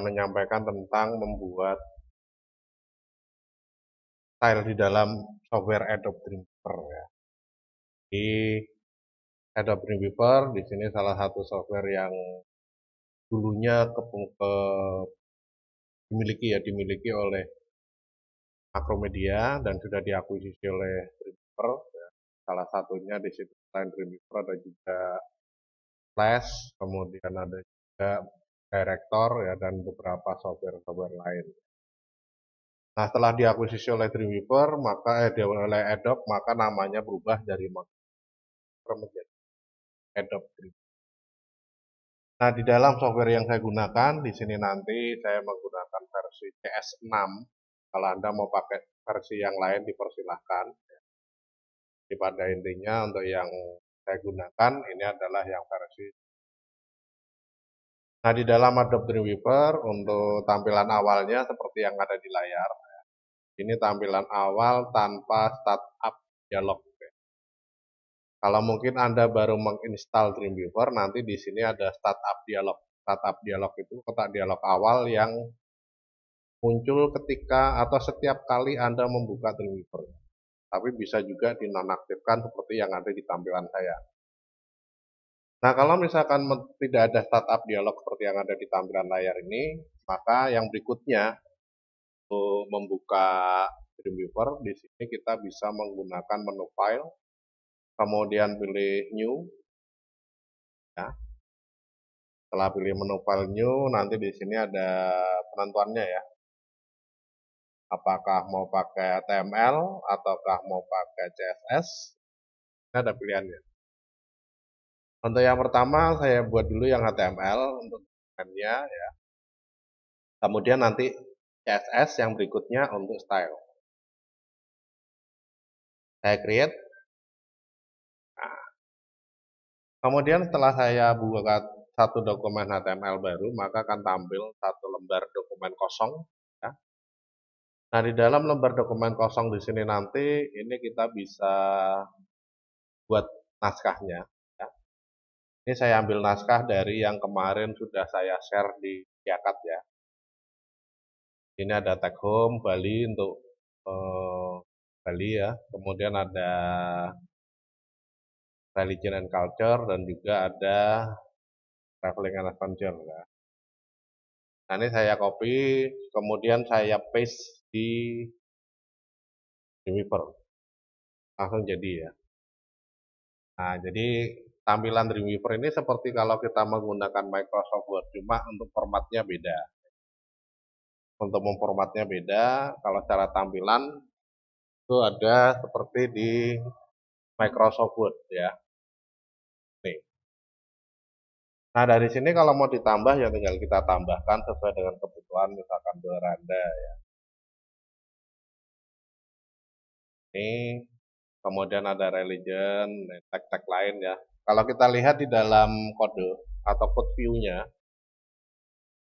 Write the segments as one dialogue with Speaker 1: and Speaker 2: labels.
Speaker 1: menyampaikan tentang membuat style di dalam software Adobe Dreamweaver ya. Di Adobe Dreamweaver di sini salah satu software yang dulunya ke, ke dimiliki ya dimiliki oleh Macromedia dan sudah diakuisisi oleh Dreamweaver. Ya. Salah satunya di situ selain Dreamweaver ada juga Flash, kemudian ada juga Director ya dan
Speaker 2: beberapa software-software lain. Nah setelah diakuisisi oleh Dreamweaver maka eh, oleh Adobe maka namanya berubah dari Dreamweaver menjadi Adobe Dreamweaver. Nah, di dalam software yang saya gunakan, di sini nanti saya menggunakan versi CS6. Kalau Anda mau pakai versi yang lain, dipersilahkan. Jadi pada intinya, untuk yang saya gunakan,
Speaker 1: ini adalah yang versi
Speaker 2: Nah, di dalam Adobe Dreamweaver untuk tampilan awalnya seperti yang ada di layar. Ini tampilan awal tanpa startup dialog. Kalau mungkin Anda baru menginstal Dreamweaver, nanti di sini ada startup dialog. Startup dialog itu kotak dialog awal yang muncul ketika atau setiap kali Anda membuka Dreamweaver. Tapi bisa juga dinonaktifkan seperti yang ada di tampilan saya. Nah, kalau misalkan tidak ada startup dialog seperti yang ada di tampilan layar ini, maka yang berikutnya untuk membuka Dreamweaver, di sini kita bisa menggunakan menu file, kemudian pilih new.
Speaker 1: Ya. Setelah pilih menu file new, nanti di sini ada penentuannya ya. Apakah mau pakai HTML ataukah mau pakai CSS? Ini ada pilihannya.
Speaker 2: Untuk yang pertama saya buat dulu yang HTML untuk
Speaker 1: dokumennya, ya.
Speaker 2: Kemudian nanti CSS yang berikutnya untuk style. Saya create. Nah. Kemudian setelah saya buka satu dokumen HTML baru, maka akan tampil satu lembar dokumen kosong. Ya. Nah, di dalam lembar dokumen kosong di sini nanti, ini kita bisa buat naskahnya. Ini saya ambil naskah dari yang kemarin sudah saya share di Jakat ya.
Speaker 1: Ini ada tag home Bali untuk eh, Bali ya. Kemudian ada religion and culture dan juga ada traveling and adventure ya. Nah ini saya copy, kemudian saya paste di
Speaker 2: Dreamweaver. Langsung jadi ya. Nah jadi tampilan Dreamweaver ini seperti kalau kita menggunakan Microsoft Word cuma untuk formatnya beda untuk memformatnya beda kalau secara tampilan
Speaker 1: itu ada seperti di Microsoft Word ya nih nah dari sini kalau mau ditambah ya tinggal kita tambahkan sesuai dengan kebutuhan misalkan beranda, ya
Speaker 2: ini kemudian ada religion, eh, tag-tag lain ya. Kalau kita lihat di dalam kode atau code view-nya,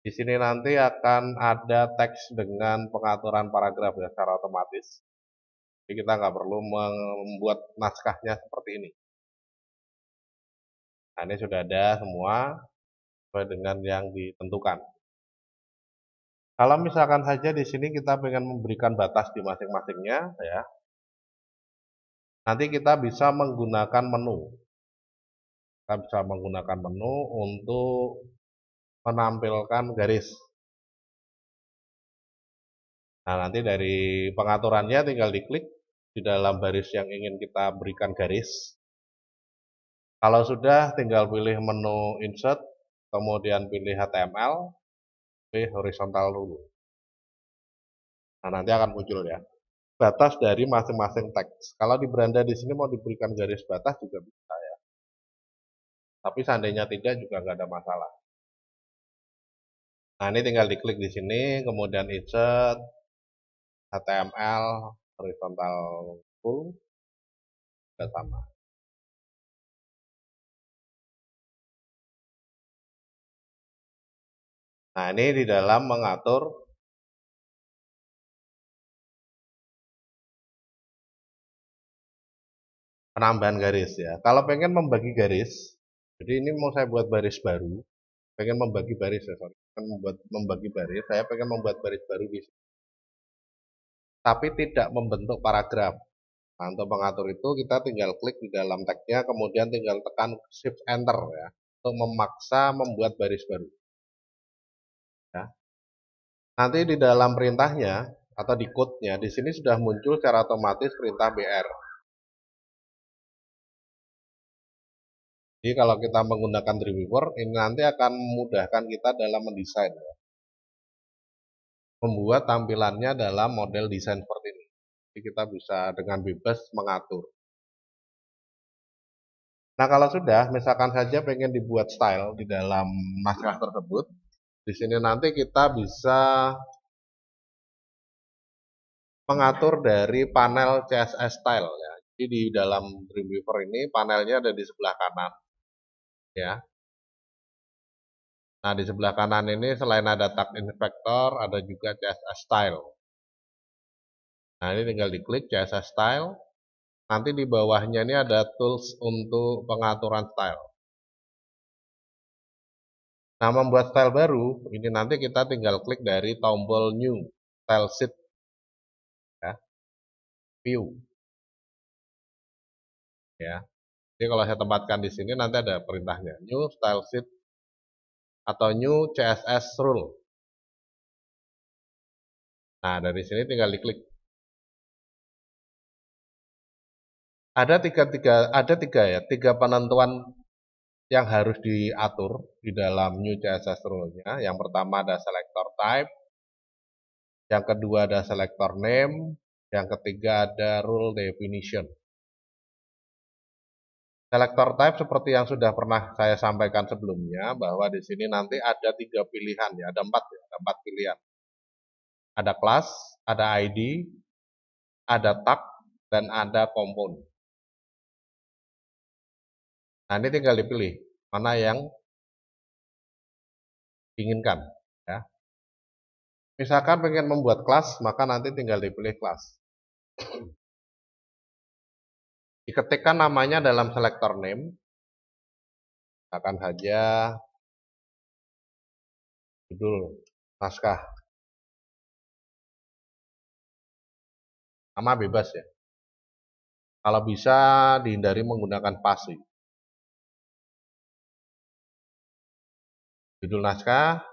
Speaker 2: di sini nanti akan ada teks dengan pengaturan paragraf ya secara otomatis. Jadi kita nggak perlu membuat naskahnya seperti ini. Nah, ini sudah ada semua sesuai dengan yang ditentukan. Kalau misalkan saja di sini kita ingin memberikan batas di masing-masingnya, ya Nanti kita bisa menggunakan menu.
Speaker 1: Kita bisa menggunakan menu untuk menampilkan garis. Nah, nanti dari pengaturannya tinggal diklik
Speaker 2: di dalam baris yang ingin kita berikan garis. Kalau sudah, tinggal pilih menu Insert, kemudian pilih HTML, pilih horizontal dulu. Nah, nanti akan muncul ya batas dari
Speaker 1: masing-masing teks. Kalau di beranda di sini mau diberikan garis batas juga bisa ya. Tapi seandainya tidak juga nggak ada masalah. Nah ini tinggal diklik di sini, kemudian insert, HTML, horizontal full, dan sama. Nah ini di dalam mengatur penambahan garis ya. Kalau pengen membagi garis,
Speaker 2: jadi ini mau saya buat baris baru, pengen membagi baris ya, sorry. Pengen membuat membagi baris, saya pengen membuat baris baru di sini. Tapi tidak membentuk paragraf. Nah, untuk mengatur itu kita tinggal klik di dalam tagnya, kemudian tinggal tekan Shift Enter ya, untuk memaksa membuat baris baru. Ya. Nanti di dalam perintahnya atau di code-nya, di sini sudah muncul secara
Speaker 1: otomatis perintah BR. Jadi
Speaker 2: kalau kita menggunakan Dreamweaver, ini nanti akan memudahkan kita dalam mendesain. Ya. Membuat tampilannya dalam model desain seperti ini. Jadi kita bisa dengan bebas mengatur. Nah kalau sudah, misalkan saja pengen dibuat style di dalam naskah tersebut, di sini nanti kita bisa mengatur dari panel CSS style ya. Jadi di dalam Dreamweaver ini panelnya ada di sebelah kanan ya. Nah, di sebelah kanan ini selain ada tag inspector, ada juga CSS style. Nah, ini tinggal diklik CSS style. Nanti di bawahnya ini ada tools untuk pengaturan style. Nah, membuat style baru, ini nanti kita tinggal
Speaker 1: klik dari tombol new, style sheet, ya. view. Ya, jadi kalau saya tempatkan di sini nanti ada perintahnya new style sheet atau new CSS rule. Nah, dari sini tinggal diklik.
Speaker 2: Ada tiga, tiga, ada tiga ya, tiga penentuan yang harus diatur di dalam new CSS rule-nya. Yang pertama ada selector type, yang kedua ada selector name, yang ketiga ada rule definition. Selector type seperti yang sudah pernah saya sampaikan sebelumnya bahwa di sini nanti ada tiga pilihan ya, ada empat ya, ada empat pilihan. Ada kelas, ada ID, ada tag,
Speaker 1: dan ada kompon. Nah ini tinggal dipilih mana yang inginkan ya. Misalkan pengen membuat kelas, maka nanti tinggal dipilih kelas. Diketikkan namanya dalam selector name. Akan saja judul naskah. Nama bebas ya. Kalau bisa dihindari menggunakan pasti.
Speaker 2: Judul naskah,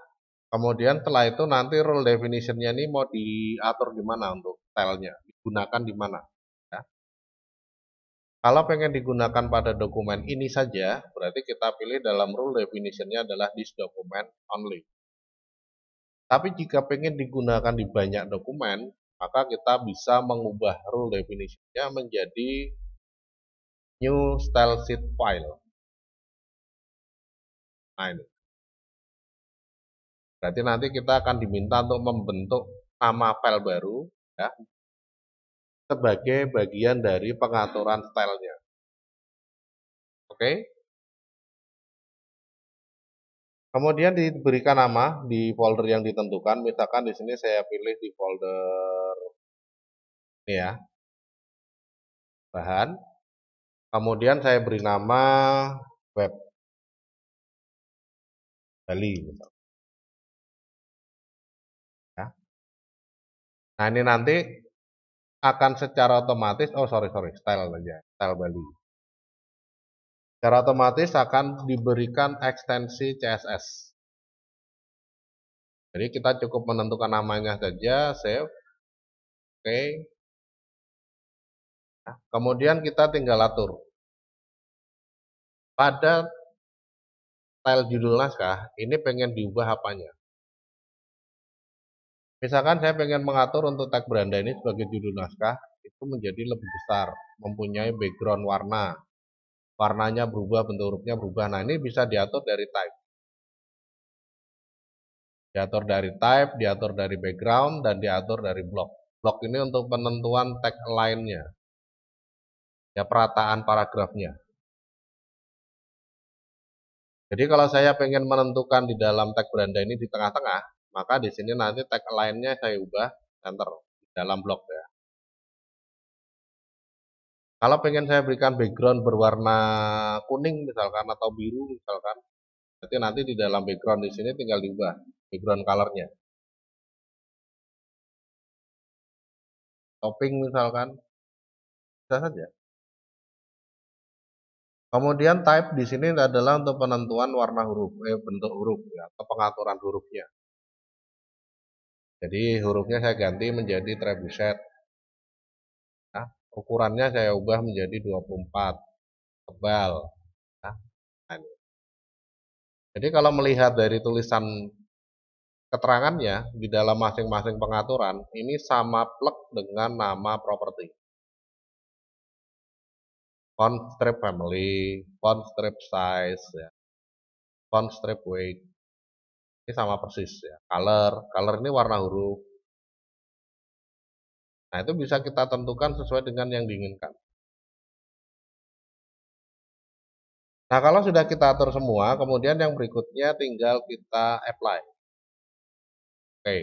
Speaker 2: Kemudian setelah itu nanti role definitionnya ini mau diatur di mana untuk stylenya digunakan di mana. Kalau pengen digunakan pada dokumen ini saja, berarti kita pilih dalam rule definitionnya adalah this document only. Tapi jika pengen digunakan di banyak dokumen, maka kita bisa mengubah rule definitionnya menjadi new style sheet file.
Speaker 1: Nah ini. Berarti nanti kita akan diminta untuk membentuk nama file baru, ya, sebagai bagian dari pengaturan stylenya. Oke. Kemudian diberikan nama di folder yang ditentukan. Misalkan di sini saya pilih di folder ini ya. Bahan. Kemudian saya beri nama web Bali. Ya. Nah ini nanti akan secara otomatis oh sorry sorry style aja style Bali secara otomatis akan diberikan ekstensi CSS jadi kita cukup menentukan namanya saja save oke okay. Nah, kemudian kita tinggal atur pada
Speaker 2: style judul naskah ini pengen diubah apanya Misalkan saya pengen mengatur untuk tag beranda ini sebagai judul naskah, itu menjadi lebih besar, mempunyai background warna. Warnanya berubah, bentuk hurufnya berubah. Nah, ini bisa diatur dari type. Diatur dari type, diatur dari background, dan diatur dari block. Block ini untuk penentuan tag lainnya, Ya, perataan paragrafnya. Jadi kalau saya pengen menentukan di dalam tag beranda ini di tengah-tengah, maka di sini nanti tag lainnya saya ubah center dalam blog ya. Kalau pengen saya berikan background berwarna kuning misalkan atau biru misalkan, berarti nanti di dalam background di sini tinggal diubah background colornya.
Speaker 1: Topping misalkan, bisa saja. Kemudian type di sini adalah
Speaker 2: untuk penentuan warna huruf, eh, bentuk huruf ya, atau pengaturan hurufnya. Jadi hurufnya saya ganti menjadi trebuchet. Nah, ukurannya saya ubah menjadi 24 tebal. Nah, nah jadi kalau melihat dari tulisan keterangannya di dalam masing-masing pengaturan ini sama plek dengan nama properti. Font strip family, font strip size,
Speaker 1: ya. font strip weight. Ini sama persis ya. Color, color ini warna huruf. Nah, itu bisa kita tentukan sesuai dengan yang diinginkan. Nah, kalau sudah kita atur semua, kemudian yang berikutnya tinggal kita apply. Oke.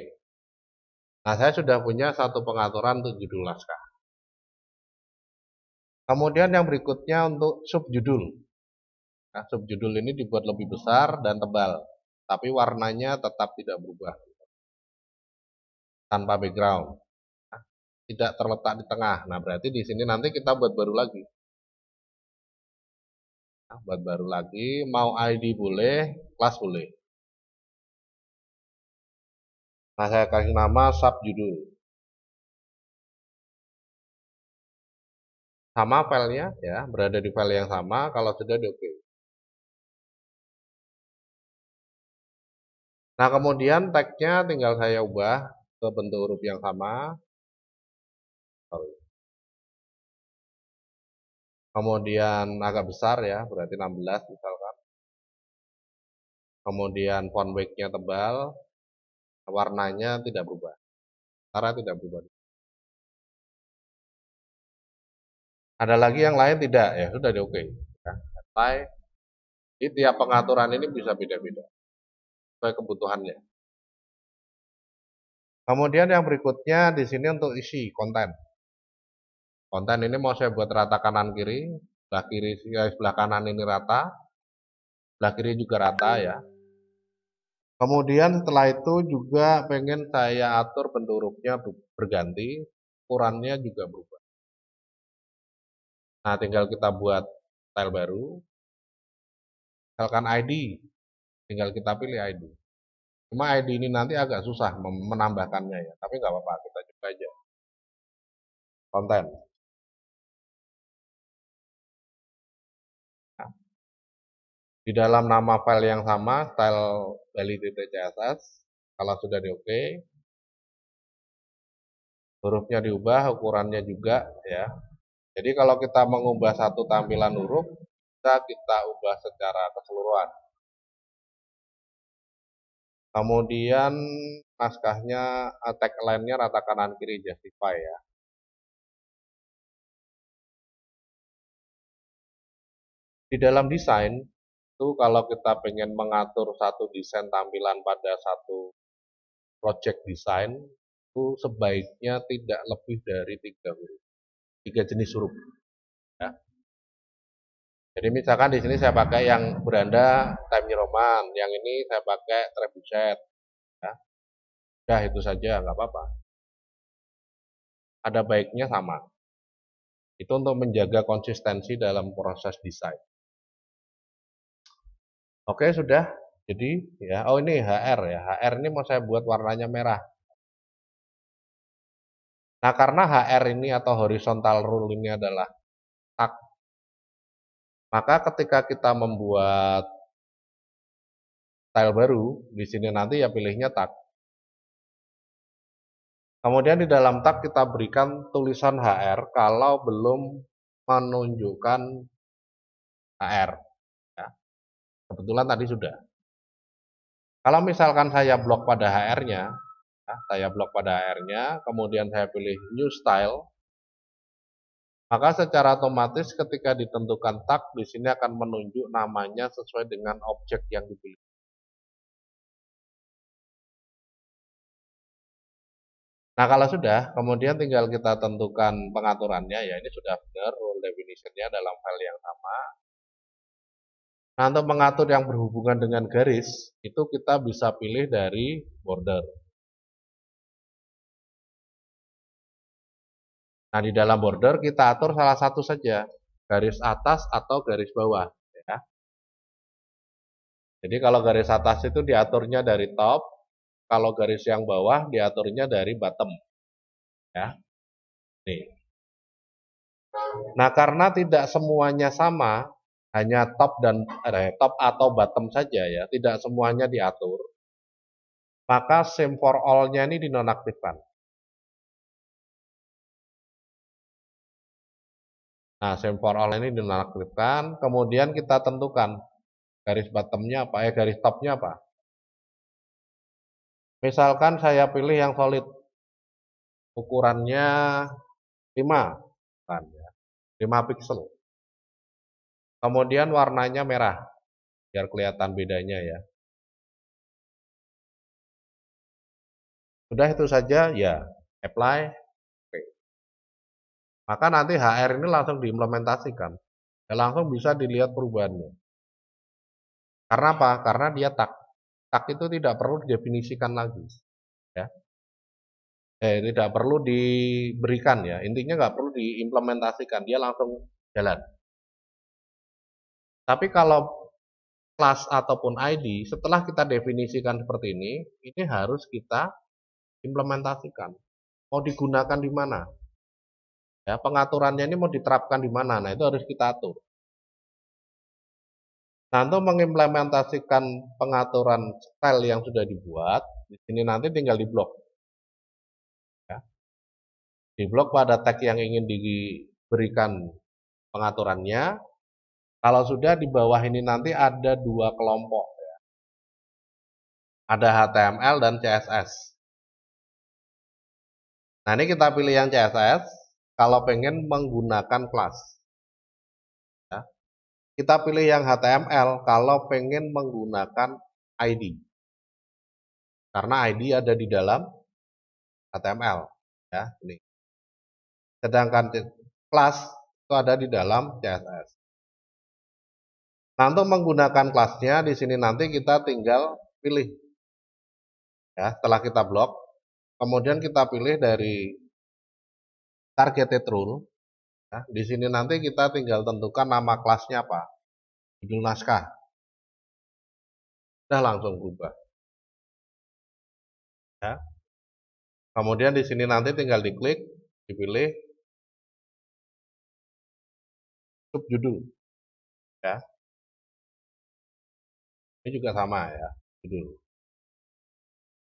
Speaker 1: Nah, saya sudah punya satu pengaturan untuk judul naskah.
Speaker 2: Kemudian yang berikutnya untuk subjudul. Nah, subjudul ini dibuat lebih besar dan tebal tapi warnanya tetap tidak berubah. Tanpa background. Tidak terletak di tengah. Nah, berarti
Speaker 1: di sini nanti kita buat baru lagi. Nah, buat baru lagi, mau ID boleh, kelas boleh. Nah, saya kasih nama subjudul. Sama filenya, ya, berada di file yang sama, kalau sudah di oke. Nah, kemudian tag-nya tinggal saya ubah ke bentuk huruf yang sama. Kemudian agak besar ya, berarti 16 misalkan. Kemudian font weightnya nya tebal, warnanya tidak berubah. Cara tidak berubah. Ada lagi yang lain tidak ya, sudah di oke. Okay. Nah, Di tiap pengaturan ini bisa beda-beda sesuai kebutuhannya.
Speaker 2: Kemudian yang berikutnya di sini untuk isi konten. Konten ini mau saya buat rata kanan kiri, sebelah kiri eh, sebelah kanan ini rata, sebelah kiri juga rata ya. Kemudian setelah itu juga pengen saya atur bentuknya berganti, ukurannya juga berubah.
Speaker 1: Nah, tinggal kita buat file baru.
Speaker 2: Misalkan ID Tinggal kita pilih ID. Cuma ID ini nanti agak susah menambahkannya ya,
Speaker 1: tapi nggak apa-apa, kita coba aja.
Speaker 2: Konten. Nah. di dalam nama file yang sama, style validity.css, kalau sudah di OK, hurufnya diubah, ukurannya juga ya. Jadi kalau kita mengubah satu tampilan huruf, bisa kita ubah secara keseluruhan.
Speaker 1: Kemudian naskahnya eh, tagline-nya rata kanan kiri justify ya. Di dalam desain itu
Speaker 2: kalau kita pengen mengatur satu desain tampilan pada satu project desain itu sebaiknya tidak lebih dari tiga huruf, tiga
Speaker 1: jenis huruf. Ya. Jadi misalkan di sini saya pakai yang beranda Time New Roman, yang ini saya pakai trebuchet. Ya. Udah itu saja, nggak apa-apa. Ada baiknya sama.
Speaker 2: Itu untuk menjaga konsistensi dalam proses desain. Oke, sudah. Jadi, ya, oh ini HR ya. HR ini mau saya buat warnanya merah. Nah, karena HR ini atau horizontal
Speaker 1: rule ini adalah tak maka ketika kita membuat tile baru, di sini nanti ya pilihnya tag. Kemudian di dalam tag kita berikan tulisan HR kalau belum menunjukkan HR. Ya.
Speaker 2: Kebetulan tadi sudah. Kalau misalkan saya blok pada HR-nya, ya, saya blok pada HR-nya, kemudian saya pilih New Style, maka secara otomatis ketika ditentukan tag di sini akan menunjuk namanya sesuai
Speaker 1: dengan objek yang dipilih.
Speaker 2: Nah kalau sudah, kemudian tinggal kita tentukan pengaturannya ya ini sudah benar rule definitionnya dalam file yang sama. Nah untuk mengatur yang berhubungan dengan garis itu kita bisa pilih dari border.
Speaker 1: Nah, di dalam border kita
Speaker 2: atur salah satu saja, garis atas atau garis bawah. Ya. Jadi kalau garis atas itu diaturnya dari top, kalau garis yang
Speaker 1: bawah diaturnya dari bottom. Ya. Nih.
Speaker 2: Nah, karena tidak semuanya sama, hanya top dan eh, top atau bottom saja ya, tidak semuanya diatur, maka sim for
Speaker 1: all-nya ini dinonaktifkan.
Speaker 2: Nah, semafor ini ini dinonaktifkan, kemudian kita tentukan garis bottomnya apa, ya garis topnya apa. Misalkan saya
Speaker 1: pilih yang solid, ukurannya 5, kan, 5 ya, pixel. Kemudian warnanya merah, biar kelihatan bedanya ya. Sudah itu saja, ya apply, maka nanti
Speaker 2: HR ini langsung diimplementasikan. Dan langsung bisa dilihat perubahannya. Karena apa? Karena dia tak. Tak itu tidak perlu didefinisikan lagi. Ya. Eh, tidak perlu diberikan ya. Intinya nggak perlu diimplementasikan. Dia langsung jalan. Tapi kalau kelas ataupun ID, setelah kita definisikan seperti ini, ini harus kita implementasikan. Mau digunakan di mana? Ya, pengaturannya ini mau diterapkan di mana? Nah, itu harus kita atur. Nah, untuk mengimplementasikan pengaturan style yang sudah dibuat, di sini nanti tinggal di blok. Ya. Di blok pada tag yang ingin diberikan pengaturannya. Kalau sudah di bawah ini nanti ada dua kelompok. Ya. Ada HTML dan CSS.
Speaker 1: Nah, ini kita pilih yang CSS kalau pengen
Speaker 2: menggunakan kelas. Ya. Kita pilih yang HTML kalau pengen menggunakan ID. Karena ID ada di dalam
Speaker 1: HTML. Ya, ini. Sedangkan
Speaker 2: kelas itu ada di dalam CSS. Nah, untuk menggunakan kelasnya di sini nanti kita tinggal pilih. Ya, setelah kita blok, kemudian kita pilih dari targeted rule. Nah, di sini nanti hmm. kita tinggal tentukan nama kelasnya apa. Judul naskah.
Speaker 1: Sudah langsung berubah. Ya. Kemudian di sini nanti tinggal diklik, dipilih subjudul. Ya. Ini juga sama ya, judul.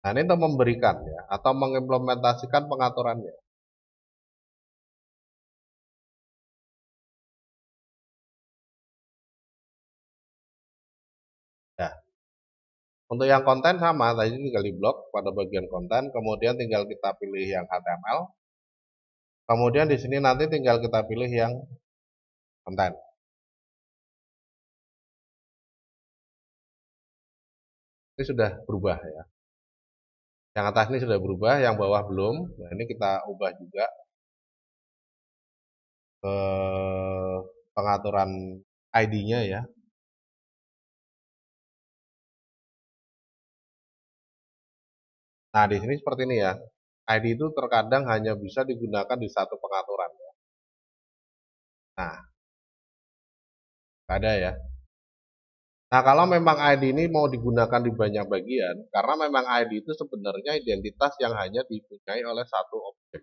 Speaker 1: Nah, ini untuk memberikan ya, atau mengimplementasikan pengaturannya.
Speaker 2: Untuk yang konten sama, tadi tinggal di blog pada bagian konten, kemudian tinggal kita pilih yang HTML. Kemudian di sini nanti tinggal kita
Speaker 1: pilih yang konten. Ini sudah berubah ya. Yang atas ini sudah berubah, yang bawah belum. Nah, ini kita ubah juga ke eh, pengaturan ID-nya ya. Nah, di sini seperti ini ya. ID itu terkadang hanya bisa digunakan di satu pengaturan. Ya. Nah, ada ya. Nah,
Speaker 2: kalau memang ID ini mau digunakan di banyak bagian, karena memang ID itu sebenarnya identitas yang hanya dipunyai oleh satu objek.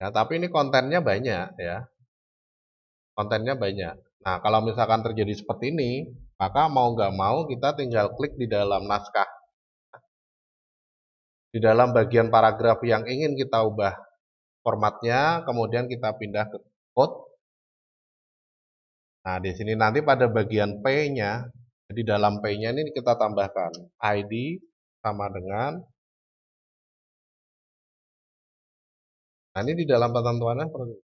Speaker 2: Ya, tapi ini kontennya banyak ya. Kontennya banyak. Nah, kalau misalkan terjadi seperti ini, maka mau nggak mau kita tinggal klik di dalam naskah di dalam bagian paragraf yang ingin kita ubah formatnya, kemudian kita pindah ke code. Nah, di sini nanti pada bagian P-nya, di dalam P-nya ini kita tambahkan ID sama dengan
Speaker 1: Nah, ini di dalam ketentuannya seperti ini.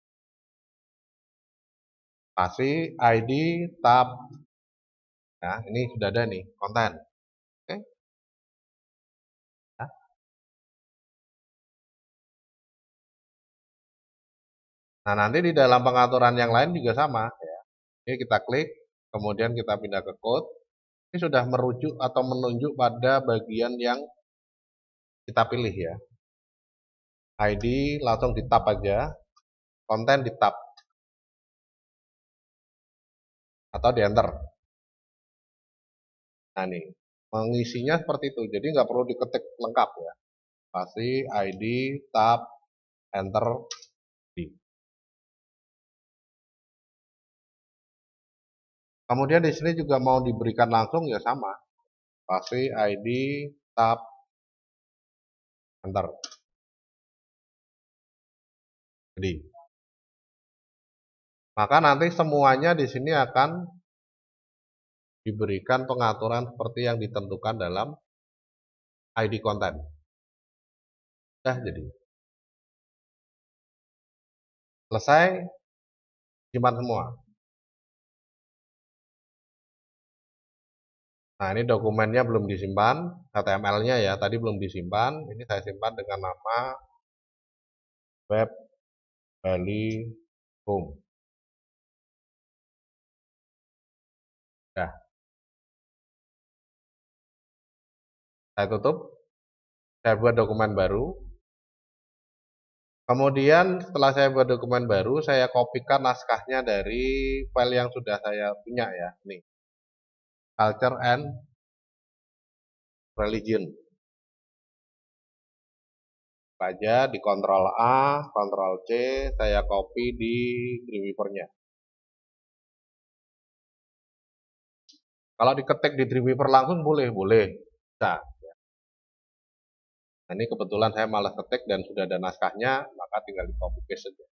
Speaker 1: Pasti ID tab. Nah, ini sudah ada nih, konten.
Speaker 2: Nah nanti di dalam pengaturan yang lain juga sama. Ya. Ini kita klik, kemudian kita pindah ke code. Ini sudah merujuk atau menunjuk pada bagian yang kita pilih ya.
Speaker 1: ID langsung di tab aja, konten di tab atau di enter. Nah ini mengisinya seperti itu, jadi nggak perlu diketik lengkap ya. Pasti ID, tab, enter, Kemudian di sini juga mau diberikan langsung ya sama. Pasti ID tab enter. Jadi maka nanti semuanya di sini akan diberikan pengaturan seperti yang ditentukan dalam ID konten. Dah jadi. Selesai, simpan semua.
Speaker 2: Nah, ini dokumennya belum disimpan, HTML-nya ya, tadi belum disimpan. Ini saya simpan dengan nama web Bali
Speaker 1: Home. Nah. Saya tutup.
Speaker 2: Saya buat dokumen baru. Kemudian setelah saya buat dokumen baru, saya kopikan naskahnya dari file yang sudah saya punya ya. Nih
Speaker 1: culture and religion. Aja di kontrol A, kontrol C, saya copy di Dreamweaver-nya.
Speaker 2: Kalau diketik di Dreamweaver langsung boleh, boleh. Bisa. Nah, ini kebetulan saya malah ketik dan sudah ada naskahnya, maka tinggal di copy paste saja.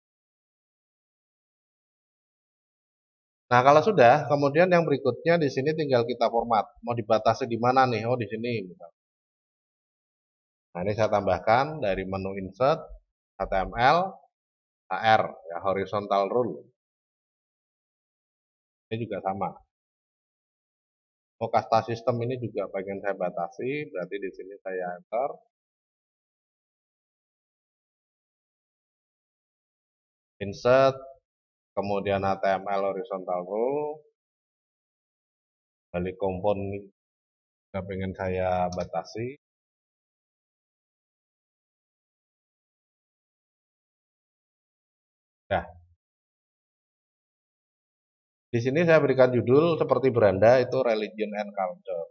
Speaker 1: Nah, kalau sudah, kemudian yang berikutnya di
Speaker 2: sini tinggal kita format. Mau dibatasi di mana nih? Oh, di sini. Nah, ini saya tambahkan dari menu insert, HTML, HR,
Speaker 1: ya, horizontal rule. Ini juga sama. Mau custom system ini juga bagian saya batasi, berarti di sini saya enter. Insert, kemudian HTML horizontal rule, balik kompon nggak ya, pengen saya batasi. Nah, di sini saya berikan judul seperti beranda itu religion and culture.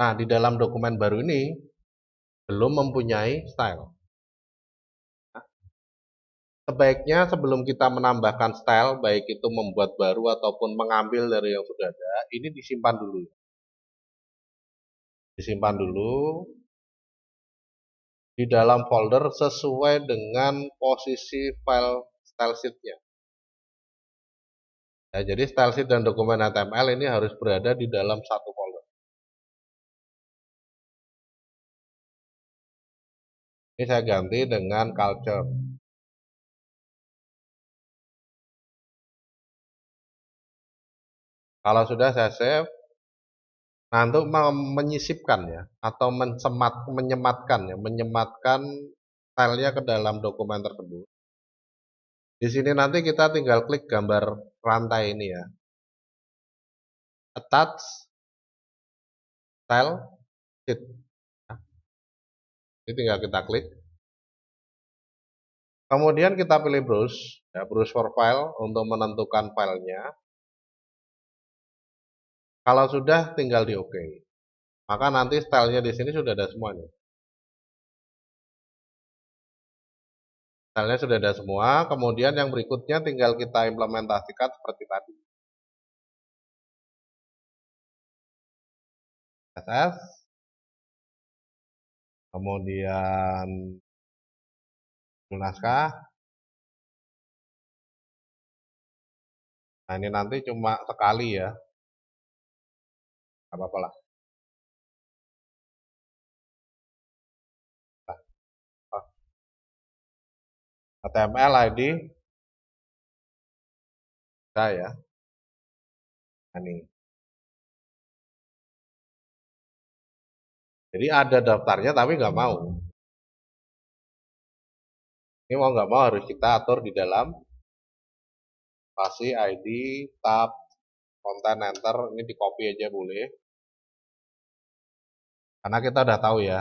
Speaker 1: Nah, di dalam dokumen baru ini belum mempunyai
Speaker 2: style. Sebaiknya sebelum kita menambahkan style, baik itu membuat baru ataupun mengambil dari yang sudah ada, ini disimpan dulu.
Speaker 1: Disimpan dulu
Speaker 2: di dalam folder sesuai dengan posisi file style sheet-nya. Ya, jadi style sheet dan dokumen HTML ini harus berada di dalam
Speaker 1: satu folder. Ini saya ganti dengan culture. Kalau sudah saya save,
Speaker 2: nah untuk menyisipkan ya, atau mencemat, menyematkan ya, menyematkan filenya ke dalam dokumen tersebut. Di sini nanti kita
Speaker 1: tinggal klik gambar rantai ini ya. Attach, file, sheet. Ini tinggal kita klik. Kemudian kita pilih browse, ya, browse for file untuk menentukan filenya. Kalau sudah tinggal di OK. Maka nanti stylenya di sini sudah ada semuanya. Stylenya sudah ada semua. Kemudian yang berikutnya tinggal kita implementasikan seperti tadi. SS kemudian naskah. Nah ini nanti cuma sekali ya, apa-apa lah. HTML nah, ID saya ya. Nah, ini. Jadi ada daftarnya tapi nggak mau. Ini mau nggak mau harus kita atur di dalam Pasti ID tab konten enter ini di copy aja boleh. Karena kita udah tahu ya.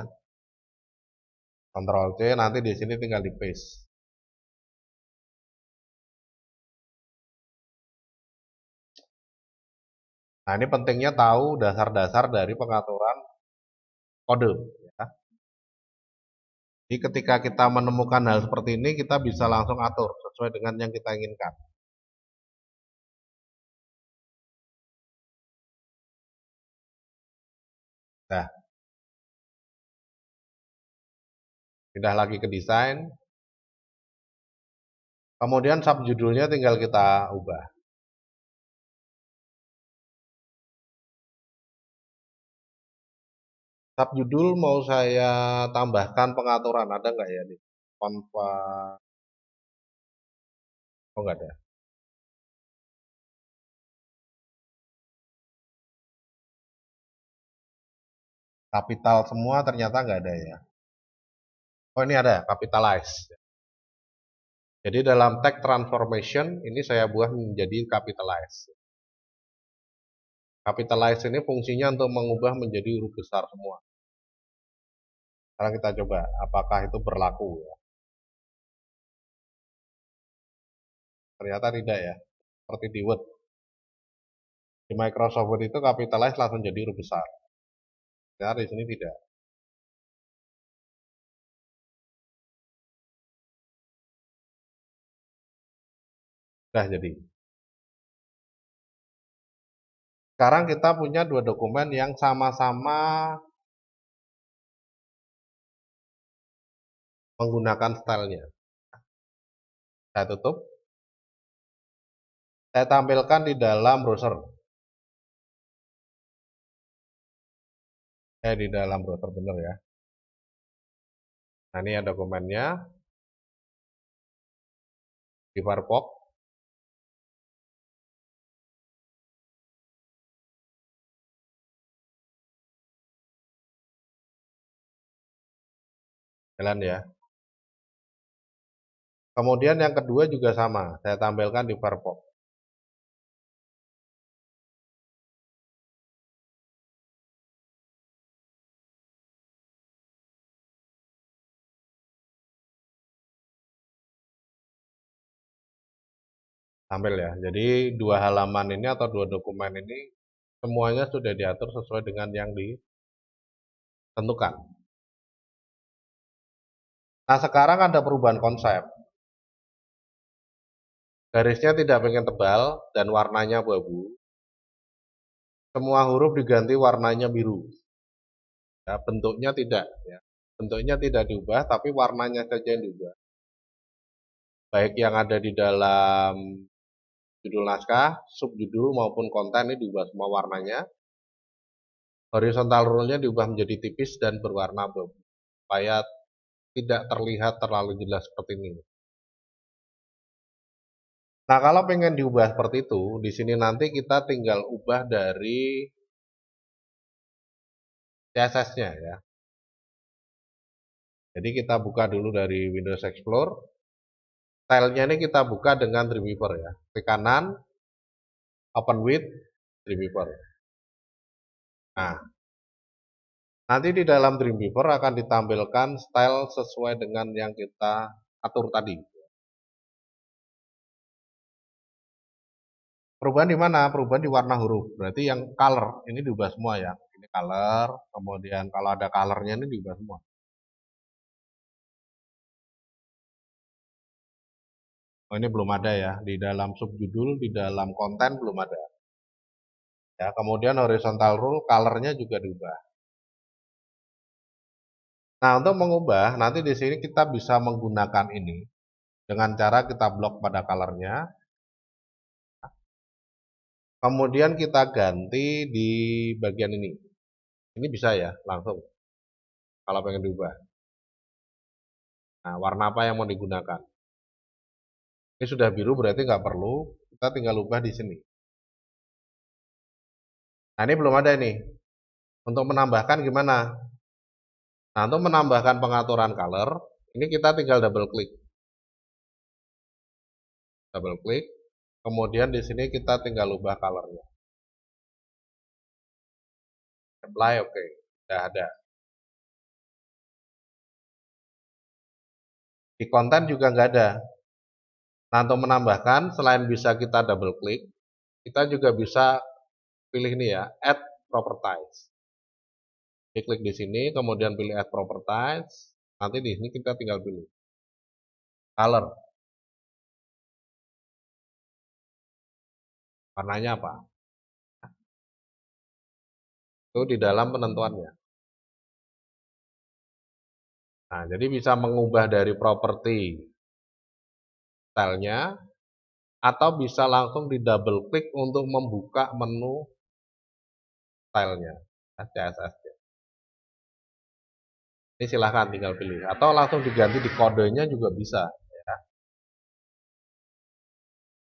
Speaker 1: Ctrl C nanti di sini tinggal di paste. Nah, ini pentingnya tahu
Speaker 2: dasar-dasar dari pengaturan kode. Ya. Jadi ketika kita menemukan hal seperti ini, kita bisa langsung atur sesuai dengan yang kita inginkan.
Speaker 1: Nah, pindah lagi ke desain. Kemudian subjudulnya tinggal kita ubah. Sub judul iya. mau saya tambahkan pengaturan ada nggak ya di tanpa oh nggak ada. Kapital semua ternyata nggak ada ya.
Speaker 2: Oh ini ada capitalize. Jadi dalam tag transformation ini saya buat menjadi capitalize. Capitalize ini
Speaker 1: fungsinya untuk mengubah menjadi huruf besar semua. Sekarang kita coba apakah itu berlaku ya. Ternyata tidak ya. Seperti di Word. Di Microsoft Word itu capitalize langsung jadi huruf besar. Ya, di sini tidak. Sudah jadi. Sekarang kita punya dua dokumen yang sama-sama menggunakan stylenya. Saya tutup. Saya tampilkan di dalam browser. Saya eh, di dalam browser benar ya. Nah ini ada dokumennya. Di Firefox. Jalan ya. Kemudian yang kedua juga sama, saya tampilkan di Firefox.
Speaker 2: tampil ya. Jadi dua halaman ini atau dua dokumen ini semuanya sudah diatur sesuai dengan yang ditentukan.
Speaker 1: Nah sekarang ada perubahan konsep. Garisnya
Speaker 2: tidak pengen tebal dan warnanya abu-abu. Semua huruf diganti warnanya biru. Ya, bentuknya tidak, ya. bentuknya tidak diubah, tapi warnanya saja yang diubah. Baik yang ada di dalam judul naskah, subjudul maupun konten ini diubah semua warnanya. Horizontal rule-nya diubah menjadi tipis dan berwarna abu-abu, supaya tidak terlihat terlalu jelas seperti ini. Nah, kalau pengen diubah seperti itu, di sini nanti kita tinggal ubah dari
Speaker 1: CSS-nya ya. Jadi kita
Speaker 2: buka dulu dari Windows Explorer. Style-nya ini kita buka dengan Dreamweaver ya. Klik kanan, open with Dreamweaver.
Speaker 1: Nah, nanti di dalam Dreamweaver akan ditampilkan style sesuai dengan yang kita atur tadi.
Speaker 2: Perubahan di mana? Perubahan di warna huruf. Berarti yang color ini diubah semua ya. Ini color, kemudian kalau ada colornya ini diubah semua.
Speaker 1: Oh, ini belum ada ya. Di dalam subjudul, di dalam konten belum ada. Ya, kemudian horizontal rule,
Speaker 2: colornya juga diubah. Nah, untuk mengubah, nanti di sini kita bisa menggunakan ini dengan cara kita blok pada colornya, Kemudian kita ganti di bagian
Speaker 1: ini. Ini bisa ya, langsung. Kalau pengen diubah. Nah, warna apa yang mau digunakan? Ini sudah biru berarti nggak perlu. Kita tinggal ubah di sini. Nah, ini belum ada ini. Untuk menambahkan gimana? Nah, untuk menambahkan pengaturan color, ini kita tinggal double klik. Double klik. Kemudian di sini kita tinggal ubah colornya. Apply, oke. Okay. Sudah ada.
Speaker 2: Di konten juga nggak ada. Nah, untuk menambahkan, selain bisa kita double klik, kita juga bisa pilih ini ya, add properties. Klik di sini, kemudian pilih add properties. Nanti di sini
Speaker 1: kita tinggal pilih color. warnanya apa. Itu di dalam penentuannya. Nah, jadi bisa
Speaker 2: mengubah dari properti stylenya atau bisa langsung di double klik untuk membuka menu stylenya
Speaker 1: CSS-nya. Ini silahkan tinggal pilih atau langsung diganti di
Speaker 2: kodenya juga bisa.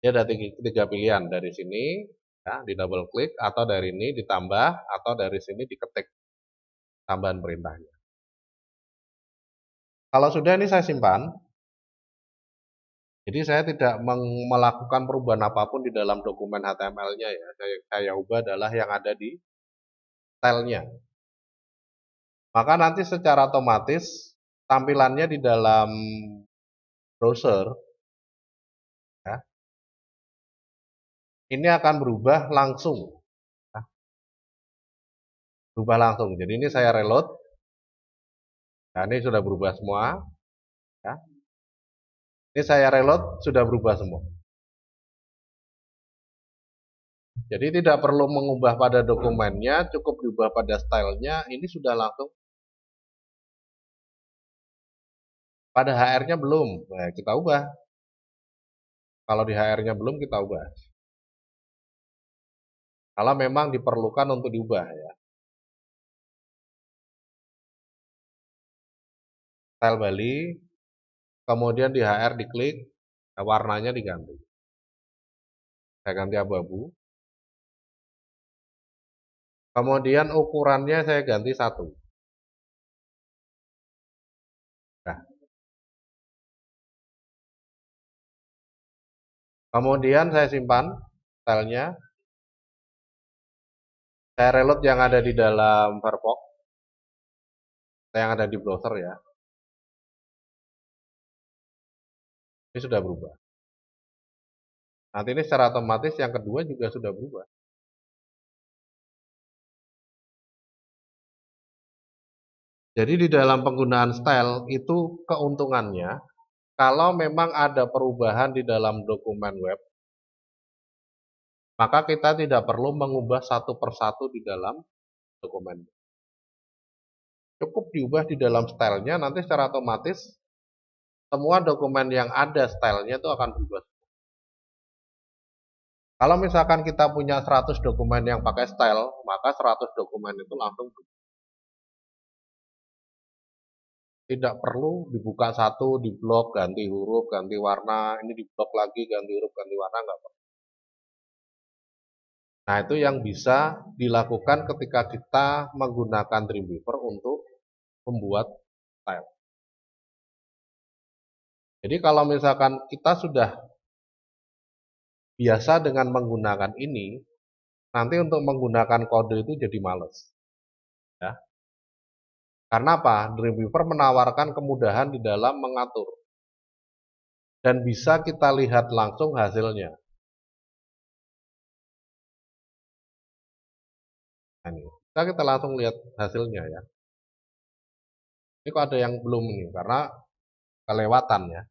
Speaker 2: Dia ada tiga, tiga pilihan dari sini, ya, di double klik atau dari ini ditambah atau
Speaker 1: dari sini diketik tambahan perintahnya.
Speaker 2: Kalau sudah ini saya simpan. Jadi saya tidak melakukan perubahan apapun di dalam dokumen HTML-nya ya. Saya, saya ubah adalah yang ada di stylenya. Maka nanti secara otomatis tampilannya
Speaker 1: di dalam browser ini akan berubah langsung. berubah langsung. Jadi ini saya reload. Nah, ini sudah berubah semua. Ya. Ini saya reload, sudah berubah semua. Jadi tidak perlu mengubah pada dokumennya, cukup diubah pada stylenya, ini sudah langsung. Pada HR-nya belum, nah, kita ubah. Kalau di HR-nya belum, kita ubah kalau memang diperlukan untuk diubah ya. Style Bali, kemudian di HR diklik, nah, warnanya diganti. Saya ganti abu-abu. Kemudian ukurannya saya ganti satu. Nah. Kemudian saya simpan stylenya, saya reload yang ada di dalam Firefox yang ada di browser ya ini sudah berubah nanti ini secara otomatis yang kedua juga sudah berubah
Speaker 2: jadi di dalam penggunaan style itu keuntungannya kalau memang ada perubahan di dalam dokumen web maka kita tidak perlu mengubah satu persatu di dalam
Speaker 1: dokumen. Cukup diubah di dalam stylenya, nanti secara otomatis
Speaker 2: semua dokumen yang ada stylenya itu akan berubah. Kalau misalkan kita punya 100 dokumen yang pakai style, maka 100
Speaker 1: dokumen itu langsung berubah. Tidak perlu
Speaker 2: dibuka satu, di blok, ganti huruf, ganti warna, ini di blok lagi, ganti huruf, ganti warna, nggak perlu. Nah, itu yang bisa dilakukan ketika
Speaker 1: kita menggunakan Dreamweaver untuk membuat tile.
Speaker 2: Jadi kalau misalkan kita sudah biasa dengan menggunakan ini, nanti untuk menggunakan kode itu jadi males. Ya. Karena apa? Dreamweaver menawarkan kemudahan di dalam mengatur. Dan bisa kita lihat langsung hasilnya.
Speaker 1: ini. Nah, kita langsung lihat hasilnya ya. Ini kok ada yang belum nih, karena kelewatan ya,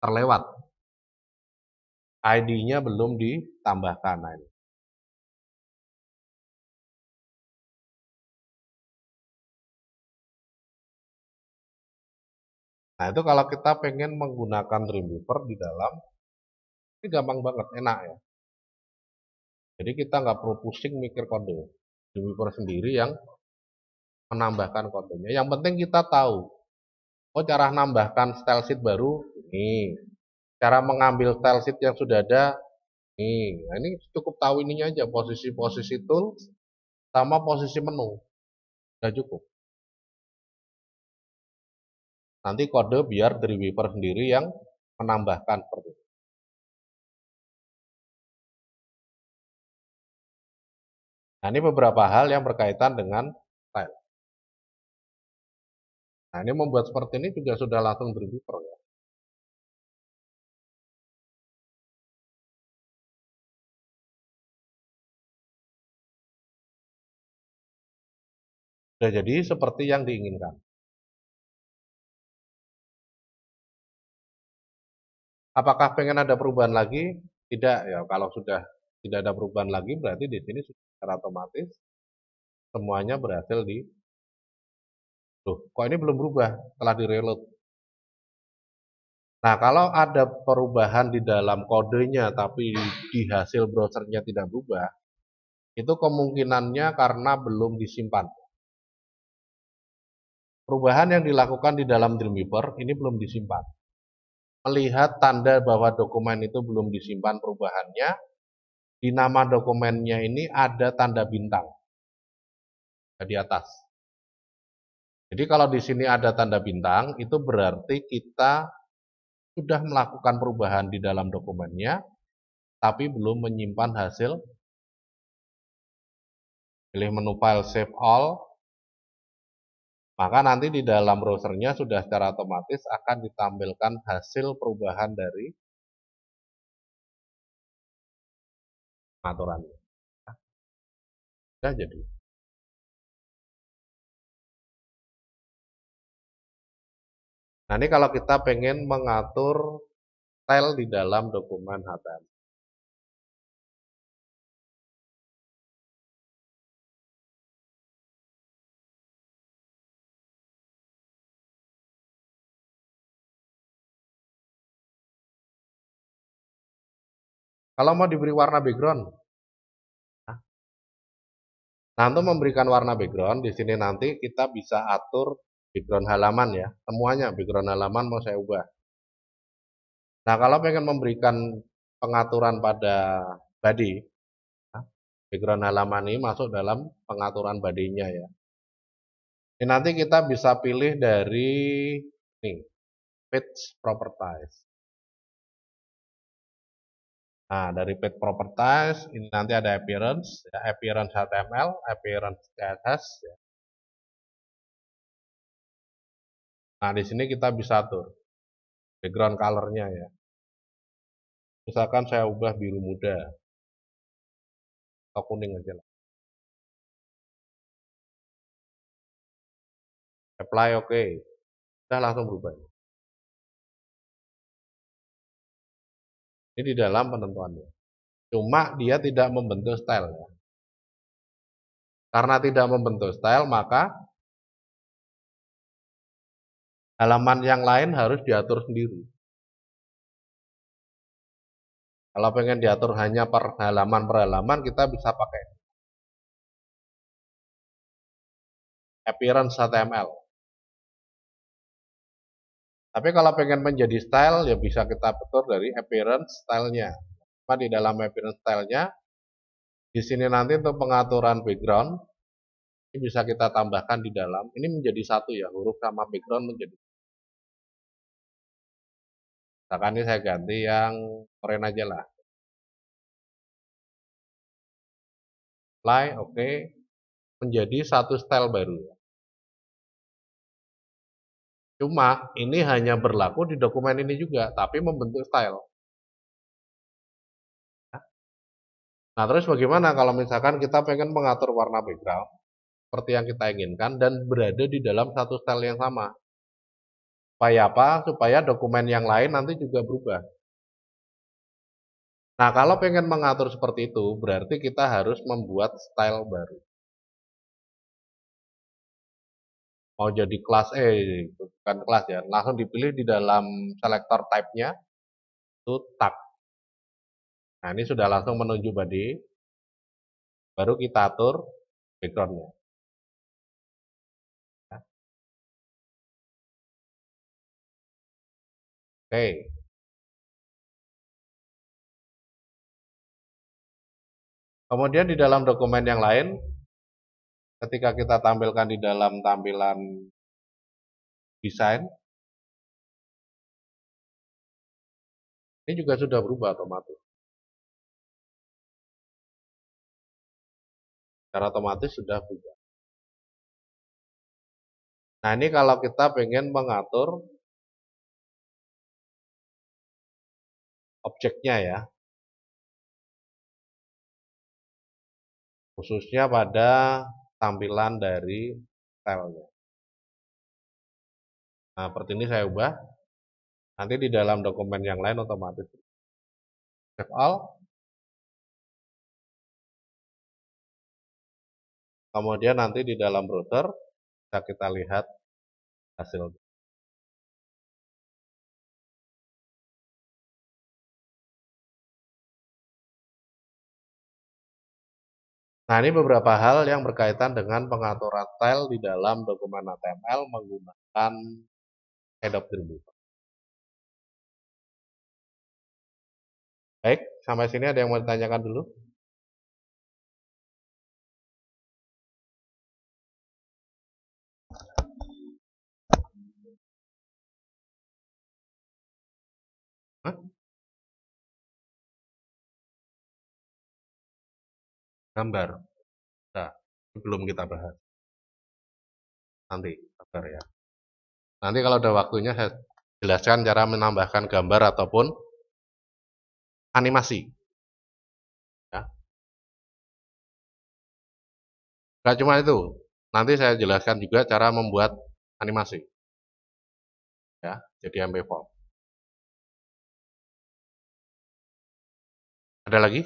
Speaker 1: terlewat. ID-nya belum ditambahkan. Nah, ini.
Speaker 2: Nah, itu kalau kita pengen menggunakan Dreamweaver di dalam, ini gampang banget, enak ya. Jadi kita nggak perlu pusing mikir kode developer sendiri yang menambahkan kontennya. Yang penting kita tahu, oh cara nambahkan style sheet baru ini, cara mengambil style sheet yang sudah ada ini. Nah, ini cukup tahu ininya aja posisi-posisi tool sama posisi
Speaker 1: menu. Sudah cukup. Nanti kode biar Dreamweaver sendiri yang menambahkan seperti itu. Nah, ini beberapa hal yang berkaitan dengan style. Nah, ini membuat seperti ini juga sudah langsung driver ya. Sudah jadi seperti yang diinginkan. Apakah pengen ada perubahan lagi? Tidak ya,
Speaker 2: kalau sudah tidak ada perubahan lagi berarti di sini sudah karena otomatis semuanya berhasil di tuh kok ini belum berubah telah di reload. Nah, kalau ada perubahan di dalam kodenya tapi di hasil browsernya tidak berubah, itu kemungkinannya karena belum disimpan. Perubahan yang dilakukan di dalam Dreamweaver ini belum disimpan. Melihat tanda bahwa dokumen itu belum disimpan perubahannya, di nama dokumennya ini ada tanda bintang. Di atas. Jadi kalau di sini ada tanda bintang, itu berarti kita sudah melakukan perubahan di dalam dokumennya, tapi belum menyimpan hasil. Pilih menu file save
Speaker 1: all, maka nanti di dalam browsernya sudah secara otomatis akan ditampilkan hasil perubahan dari Aturannya, Sudah jadi. Nah ini kalau kita pengen mengatur style di dalam dokumen HTML. Kalau
Speaker 2: mau diberi warna background, Nah, memberikan warna background, di sini nanti kita bisa atur background halaman ya. Semuanya background halaman mau saya ubah. Nah, kalau pengen memberikan pengaturan pada body, nah, background halaman ini masuk dalam pengaturan badinya ya. Ini nanti kita bisa pilih dari nih,
Speaker 1: page properties. Nah, dari page properties ini nanti ada appearance, ya, appearance HTML, appearance CSS. Ya. Nah, di sini kita bisa atur background color-nya ya. Misalkan saya ubah biru muda atau kuning aja lah. Apply oke. Okay. Sudah langsung berubah. Ya. Ini di dalam penentuannya. Cuma dia tidak membentuk style. Ya. Karena tidak membentuk style, maka halaman yang lain harus diatur sendiri. Kalau pengen diatur hanya per halaman per halaman, kita bisa pakai appearance HTML.
Speaker 2: Tapi kalau pengen menjadi style, ya bisa kita putar dari appearance stylenya. Cuma di dalam appearance stylenya, di sini nanti untuk pengaturan background, ini bisa kita tambahkan di dalam. Ini menjadi satu ya, huruf sama background menjadi
Speaker 1: Misalkan ini saya ganti yang keren aja lah. Apply, oke. Okay. Menjadi satu style baru ya. Cuma ini hanya berlaku di dokumen ini juga, tapi membentuk style.
Speaker 2: Nah, terus bagaimana kalau misalkan kita pengen mengatur warna background seperti yang kita inginkan dan berada di dalam satu style yang sama? Supaya apa? Supaya dokumen yang lain nanti juga berubah. Nah, kalau pengen mengatur seperti itu, berarti kita harus membuat style baru.
Speaker 1: mau jadi kelas E bukan kelas ya langsung dipilih di dalam selektor type-nya itu tab nah ini sudah langsung menuju body baru kita atur background-nya Oke. Kemudian di dalam dokumen yang lain, ketika kita tampilkan di dalam tampilan desain, ini juga sudah berubah otomatis. Secara otomatis sudah berubah. Nah ini kalau kita pengen mengatur objeknya ya. Khususnya pada tampilan dari stylenya. Nah, seperti ini saya ubah. Nanti di dalam dokumen yang lain otomatis. Save all. Kemudian nanti di dalam router, bisa kita lihat hasilnya. Nah, ini beberapa hal yang berkaitan dengan pengaturan tile di dalam dokumen HTML menggunakan Adobe Dreamweaver. Baik, sampai sini ada yang mau ditanyakan dulu? Hah? gambar. Nah, belum kita bahas. Nanti, sabar ya. Nanti kalau ada waktunya saya jelaskan cara menambahkan gambar ataupun animasi. Ya. Gak cuma itu, nanti saya jelaskan juga cara membuat animasi. Ya, jadi MP4. Ada lagi?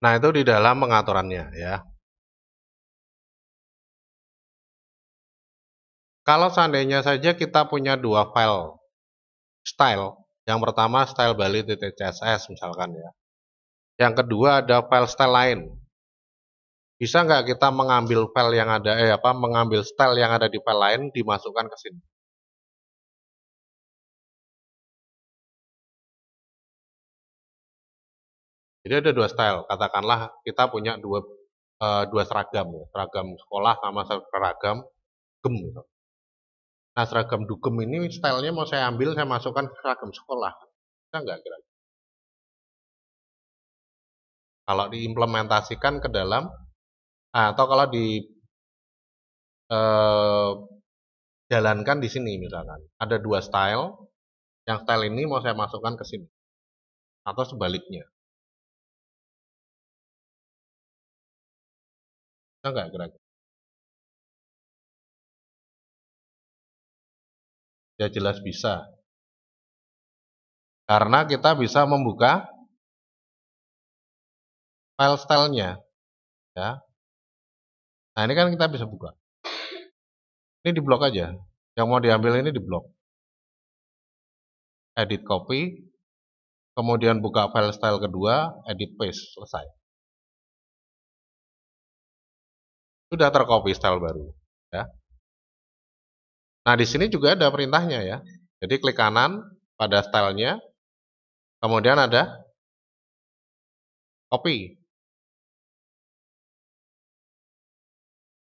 Speaker 1: Nah, itu di dalam pengaturannya ya. Kalau
Speaker 2: seandainya saja kita punya dua file style, yang pertama style bali.css misalkan ya. Yang kedua ada file style lain. Bisa nggak kita mengambil file yang ada eh apa mengambil style yang ada di file lain dimasukkan
Speaker 1: ke sini? Jadi ada dua style. Katakanlah kita punya dua
Speaker 2: uh, dua seragam, ya. seragam sekolah sama seragam gem. Gitu. Nah seragam dugem ini stylenya mau saya ambil, saya masukkan seragam sekolah. Bisa nggak kira Kalau diimplementasikan ke dalam,
Speaker 1: ah, atau kalau di uh, jalankan di sini misalkan, ada dua style, yang style ini mau saya masukkan ke sini, atau sebaliknya. Bisa nggak gerak Ya jelas bisa. Karena kita bisa membuka file stylenya. Ya. Nah ini kan kita bisa buka. Ini di blok aja. Yang mau diambil ini di blok. Edit copy. Kemudian buka file style kedua, edit paste, selesai. sudah tercopy style baru ya. Nah, di sini juga ada perintahnya ya. Jadi klik kanan pada stylenya, kemudian ada copy.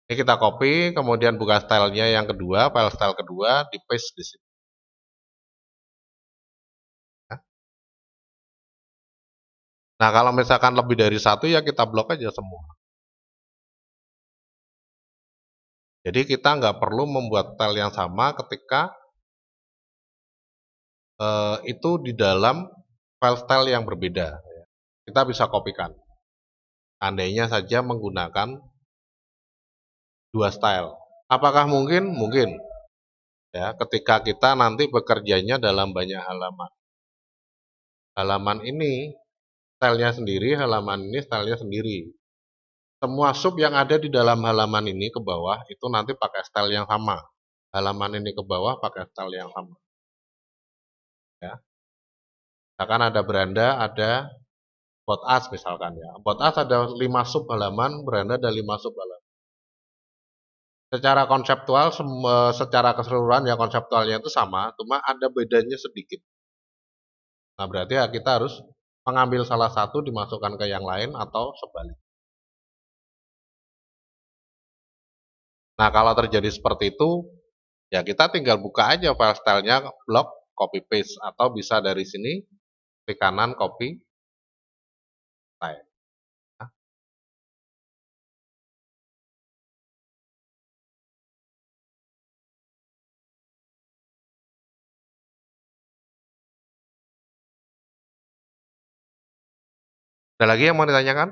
Speaker 1: Ini kita copy, kemudian buka stylenya yang kedua, file style kedua, di paste di sini. Ya. Nah, kalau misalkan lebih dari satu ya kita blok aja semua. Jadi kita nggak perlu membuat tel yang
Speaker 2: sama ketika uh, itu di dalam file style yang berbeda. Kita bisa kopikan. Andainya saja menggunakan dua style. Apakah mungkin? Mungkin. Ya, ketika kita nanti bekerjanya dalam banyak halaman. Halaman ini stylenya sendiri, halaman ini stylenya sendiri semua sub yang ada di dalam halaman ini ke bawah itu nanti pakai style yang sama. Halaman ini ke bawah pakai style yang sama. Ya. Misalkan ada beranda, ada bot as misalkan ya. Bot as ada 5 sub halaman, beranda ada 5 sub halaman. Secara konseptual, e, secara keseluruhan ya konseptualnya itu sama, cuma ada bedanya sedikit. Nah berarti ya kita harus mengambil salah satu dimasukkan ke yang lain atau sebaliknya.
Speaker 1: Nah kalau terjadi seperti itu, ya kita tinggal buka aja file stylenya blog, copy paste atau bisa dari sini klik kanan copy style. Nah. Ada lagi yang mau ditanyakan?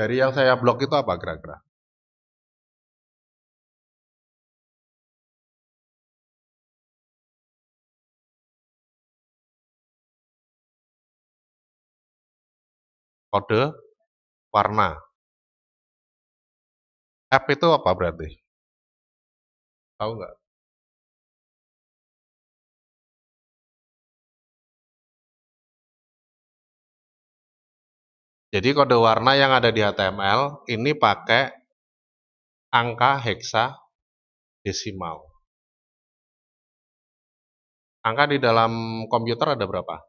Speaker 1: Dari yang saya blok itu apa kira-kira? Kode warna. F itu apa berarti? Tahu nggak? Jadi kode warna yang ada di HTML ini pakai angka heksa desimal. Angka di dalam komputer ada berapa?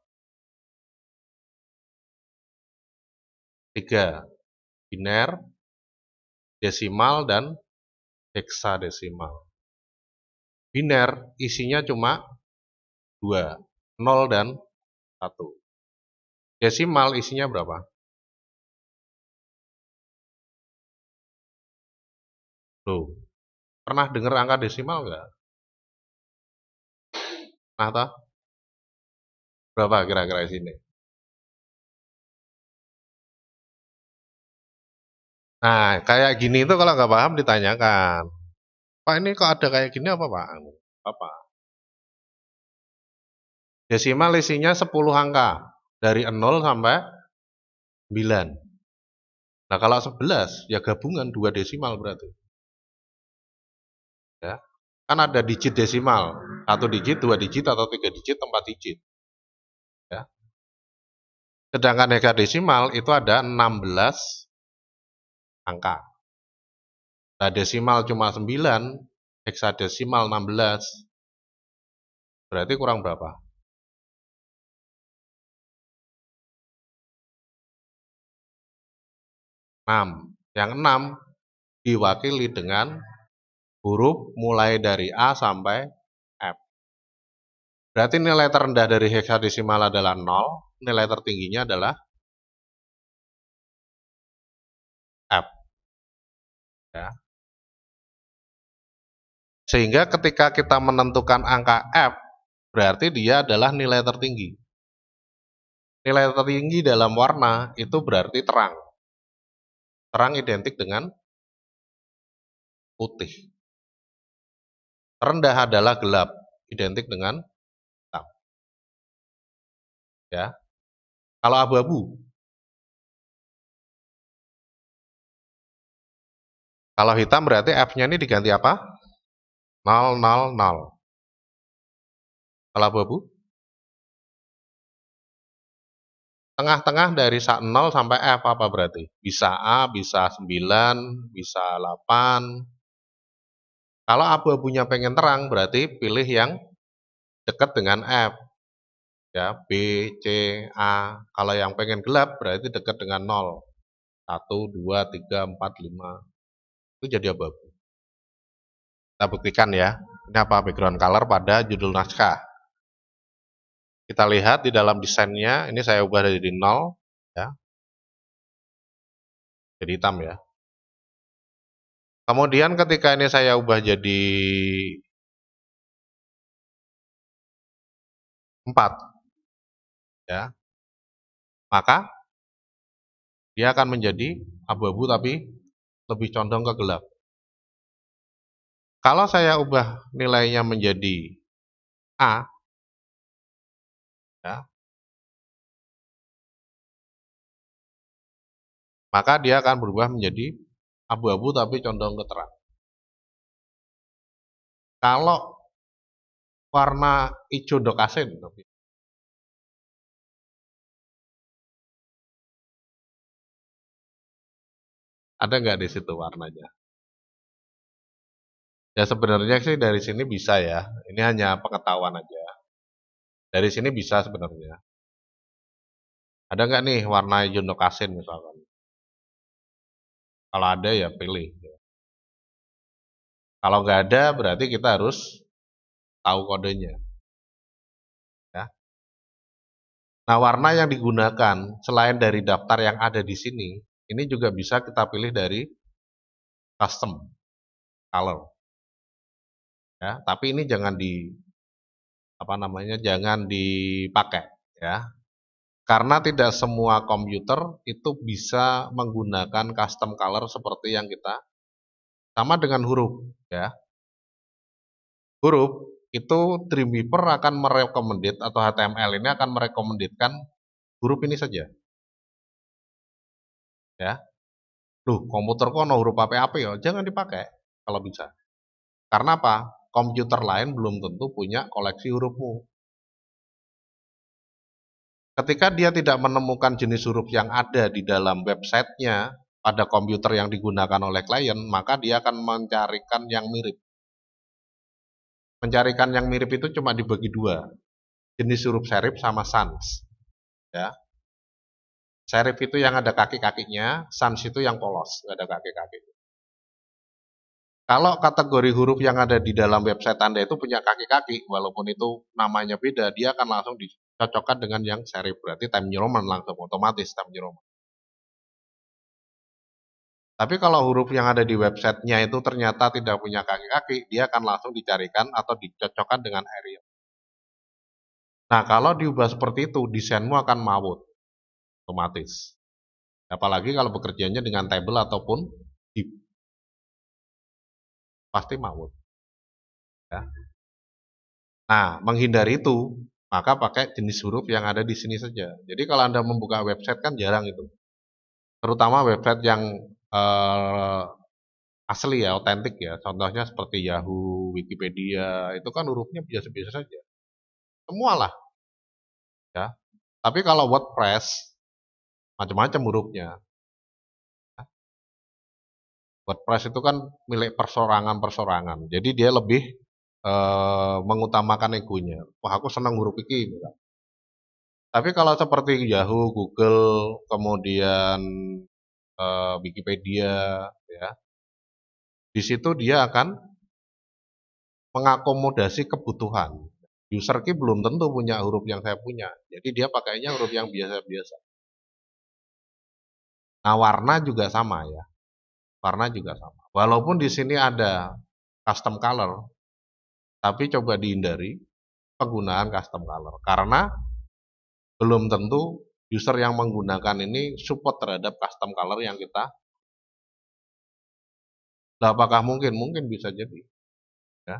Speaker 1: Tiga, biner, desimal, dan desimal. Biner isinya cuma dua, 0 dan 1. Desimal isinya berapa? Tuh. Gitu. Pernah dengar angka desimal nggak? Nah, toh? Berapa kira-kira di sini?
Speaker 2: Nah, kayak gini itu kalau nggak paham ditanyakan. Pak, ini kok ada kayak gini apa, Pak?
Speaker 1: Anu, apa?
Speaker 2: Desimal isinya 10 angka.
Speaker 1: Dari 0 sampai 9. Nah, kalau 11,
Speaker 2: ya gabungan 2 desimal berarti. Kan ada digit desimal, satu digit, dua digit, atau tiga digit, tempat digit. Ya. Sedangkan hekadesimal itu ada 16 angka. Nah, desimal cuma 9, heksadesimal
Speaker 1: 16. Berarti kurang berapa? Enam.
Speaker 2: Yang enam diwakili dengan huruf mulai dari A sampai F. Berarti nilai terendah dari heksadesimal adalah
Speaker 1: 0, nilai tertingginya adalah F. Ya. Sehingga ketika
Speaker 2: kita menentukan angka F, berarti dia adalah nilai tertinggi. Nilai tertinggi dalam warna itu berarti terang. Terang
Speaker 1: identik dengan putih. Terendah adalah gelap, identik dengan hitam. Ya. Kalau abu-abu, kalau hitam berarti F-nya ini diganti apa? 0, 0, 0. Kalau abu-abu?
Speaker 2: Tengah-tengah dari 0 sampai F apa berarti? Bisa A, bisa 9, bisa 8, kalau abu-abunya pengen terang berarti pilih yang dekat dengan F. Ya, B, C, A. Kalau yang pengen gelap berarti dekat dengan 0. 1, 2, 3, 4, 5. Itu jadi abu-abu. Kita buktikan ya. Ini
Speaker 1: apa background color pada judul naskah. Kita lihat di dalam desainnya, ini saya ubah dari 0 ya. Jadi hitam ya. Kemudian ketika ini saya ubah jadi 4. Ya. Maka dia akan menjadi abu-abu tapi lebih condong ke gelap. Kalau saya ubah nilainya menjadi A, ya, maka dia akan berubah menjadi abu-abu tapi condong ke terang. Kalau warna hijau dokasen, tapi ada nggak di situ warnanya? Ya sebenarnya sih dari sini bisa ya. Ini hanya pengetahuan aja. Dari sini bisa sebenarnya. Ada nggak nih warna hijau dokasen misalnya? Kalau ada ya pilih. Gitu. Kalau nggak ada berarti kita harus
Speaker 2: tahu kodenya. Ya. Nah warna yang digunakan selain dari daftar yang ada di sini, ini juga bisa kita pilih dari custom color. Ya, tapi ini jangan di apa namanya jangan dipakai ya karena tidak semua komputer itu bisa menggunakan custom color seperti yang kita sama dengan huruf ya. Huruf itu Dreamweaver akan merekomendit atau HTML ini akan merekomenditkan huruf ini saja. Ya.
Speaker 1: Duh, komputer kono huruf apa-apa ya, jangan dipakai kalau bisa. Karena apa? Komputer
Speaker 2: lain belum tentu punya koleksi hurufmu. Ketika dia tidak menemukan jenis huruf yang ada di dalam websitenya pada komputer yang digunakan oleh klien, maka dia akan mencarikan yang mirip. Mencarikan yang mirip itu cuma dibagi dua, jenis huruf serif sama sans. Ya. Serif itu yang ada kaki-kakinya, sans itu yang polos, ada kaki-kakinya. Kalau kategori huruf yang ada di dalam website Anda itu punya kaki-kaki, walaupun itu namanya beda, dia akan langsung di, cocokkan dengan yang seri Berarti time New Roman langsung otomatis time New Roman. Tapi kalau huruf yang ada di websitenya itu ternyata tidak punya kaki-kaki, dia akan langsung dicarikan atau dicocokkan dengan Arial. Nah, kalau diubah seperti itu, desainmu akan mawut otomatis. Apalagi kalau bekerjanya dengan table ataupun
Speaker 1: deep. Pasti mawut. Ya.
Speaker 2: Nah, menghindari itu, maka pakai jenis huruf yang ada di sini saja. Jadi kalau Anda membuka website kan jarang itu. Terutama website yang uh, asli ya, otentik ya. Contohnya seperti Yahoo, Wikipedia,
Speaker 1: itu kan hurufnya biasa-biasa saja. Semualah. Ya. Tapi kalau WordPress macam-macam hurufnya. Ya.
Speaker 2: WordPress itu kan milik persorangan-persorangan. Jadi dia lebih Eh, mengutamakan egonya. Wah aku senang huruf iki. Tapi kalau seperti Yahoo, Google, kemudian e, Wikipedia, ya, di situ dia akan mengakomodasi kebutuhan. User key belum tentu punya huruf yang saya punya. Jadi dia pakainya huruf
Speaker 1: yang biasa-biasa.
Speaker 2: Nah, warna juga sama ya. Warna juga sama. Walaupun di sini ada custom color, tapi coba dihindari penggunaan custom color karena belum tentu user yang menggunakan ini support terhadap custom color yang kita
Speaker 1: nah, apakah mungkin? Mungkin bisa jadi. Ya.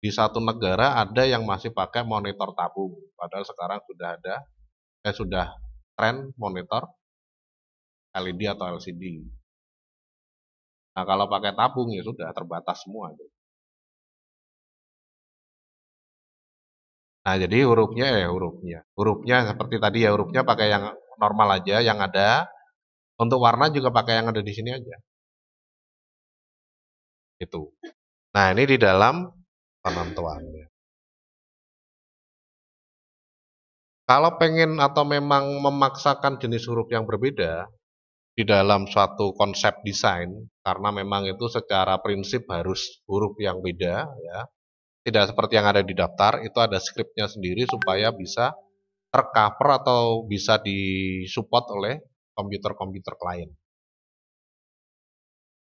Speaker 2: Di satu negara ada yang masih pakai monitor tabung, padahal sekarang sudah ada, eh, sudah tren monitor LED atau LCD.
Speaker 1: Nah kalau pakai tabung ya sudah terbatas semua. Gitu.
Speaker 2: Nah, jadi hurufnya ya hurufnya. Hurufnya seperti tadi ya hurufnya pakai yang normal aja yang ada. Untuk warna juga pakai yang ada di sini aja. Itu. Nah, ini di dalam
Speaker 1: penentuannya. Kalau
Speaker 2: pengen atau memang memaksakan jenis huruf yang berbeda di dalam suatu konsep desain, karena memang itu secara prinsip harus huruf yang beda, ya, tidak seperti yang ada di daftar itu ada scriptnya sendiri supaya bisa tercover atau bisa disupport oleh komputer-komputer klien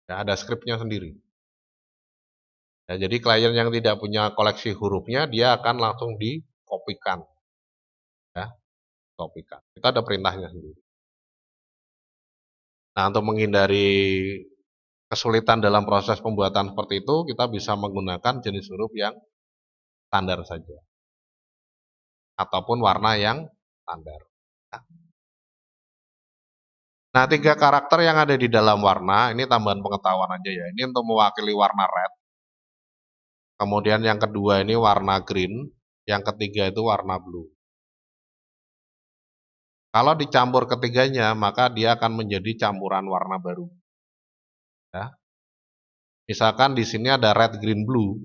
Speaker 1: ya, ada scriptnya sendiri ya, jadi klien yang tidak punya koleksi hurufnya dia akan langsung dikopikan ya kopikan kita ada perintahnya sendiri
Speaker 2: nah untuk menghindari kesulitan dalam proses pembuatan seperti itu, kita bisa menggunakan jenis huruf yang standar saja. Ataupun warna yang
Speaker 1: standar. Nah. nah, tiga karakter yang ada di dalam
Speaker 2: warna, ini tambahan pengetahuan aja ya. Ini untuk mewakili warna red. Kemudian yang kedua ini warna green. Yang ketiga itu warna blue. Kalau dicampur ketiganya, maka dia akan menjadi campuran warna baru. Ya. Misalkan di sini ada red, green, blue.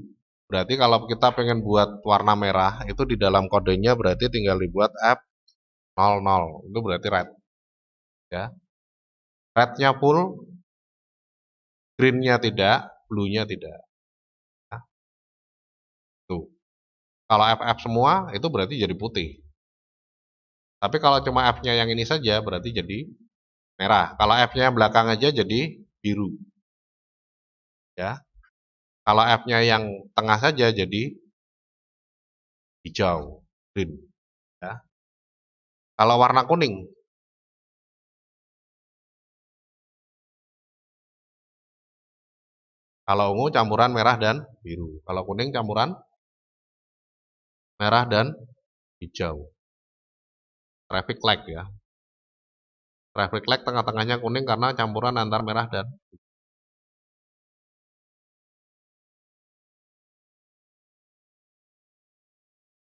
Speaker 2: Berarti kalau kita pengen buat warna merah, itu di dalam kodenya berarti tinggal dibuat F00. Itu berarti red. Ya. Rednya full,
Speaker 1: greennya tidak, blue-nya tidak. Ya.
Speaker 2: Tuh. Kalau FF semua, itu berarti jadi putih. Tapi kalau cuma F-nya yang ini saja, berarti jadi merah. Kalau F-nya belakang aja jadi biru ya. Kalau F-nya yang tengah
Speaker 1: saja jadi hijau, green. Ya. Kalau warna kuning, kalau ungu campuran merah dan biru. Kalau kuning campuran merah dan hijau. Traffic light ya. Traffic light tengah-tengahnya kuning karena campuran antar merah dan hijau.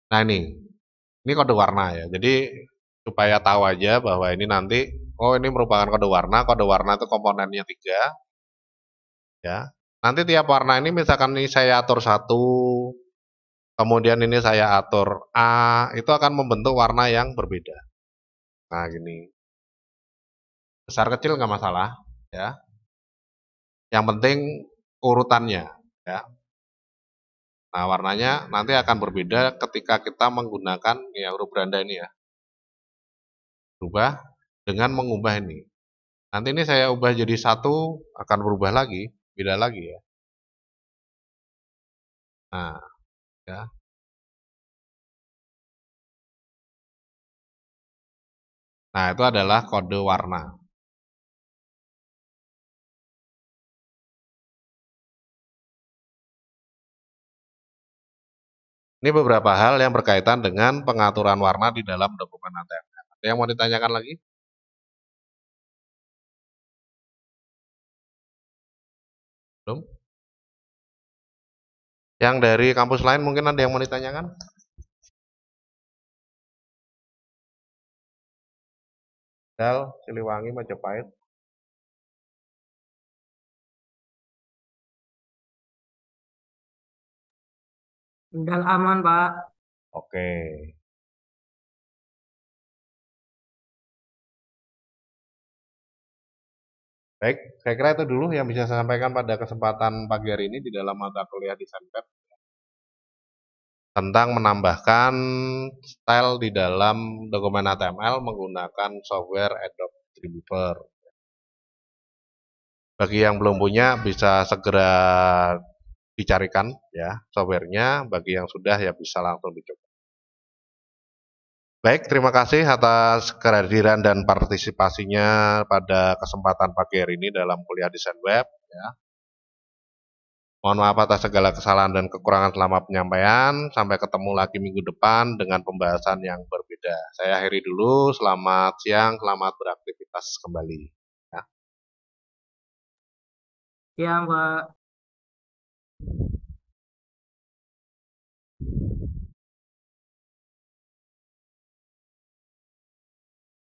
Speaker 2: Nah ini, ini kode warna ya. Jadi supaya tahu aja bahwa ini nanti, oh ini merupakan kode warna, kode warna itu komponennya tiga. Ya, nanti tiap warna ini misalkan ini saya atur satu, kemudian ini saya atur A, itu akan membentuk warna yang berbeda. Nah gini, besar kecil nggak masalah ya. Yang penting urutannya ya. Nah, warnanya nanti akan berbeda ketika kita menggunakan ya huruf beranda ini ya. Berubah dengan mengubah ini. Nanti ini saya ubah jadi satu
Speaker 1: akan berubah lagi, beda lagi ya. Nah, ya. Nah, itu adalah kode warna. Ini beberapa hal yang berkaitan dengan pengaturan warna di dalam dokumen ATM. Ada yang mau ditanyakan lagi? Belum? Yang dari kampus lain mungkin ada yang mau ditanyakan? Dal, Siliwangi, Majapahit. Tinggal aman, Pak. Oke. Baik, saya
Speaker 2: kira itu dulu yang bisa saya sampaikan pada kesempatan pagi hari ini di dalam mata kuliah di Sanpet tentang menambahkan style di dalam dokumen HTML menggunakan software Adobe Dreamweaver. Bagi yang belum punya bisa segera dicarikan ya softwarenya bagi yang sudah ya bisa langsung dicoba. Baik, terima kasih atas kehadiran dan partisipasinya pada kesempatan pagi hari ini dalam kuliah desain web. Ya. Mohon maaf atas segala kesalahan dan kekurangan selama penyampaian. Sampai ketemu lagi minggu depan dengan pembahasan yang berbeda. Saya akhiri dulu. Selamat siang, selamat beraktivitas kembali. Ya,
Speaker 1: ya Mbak. you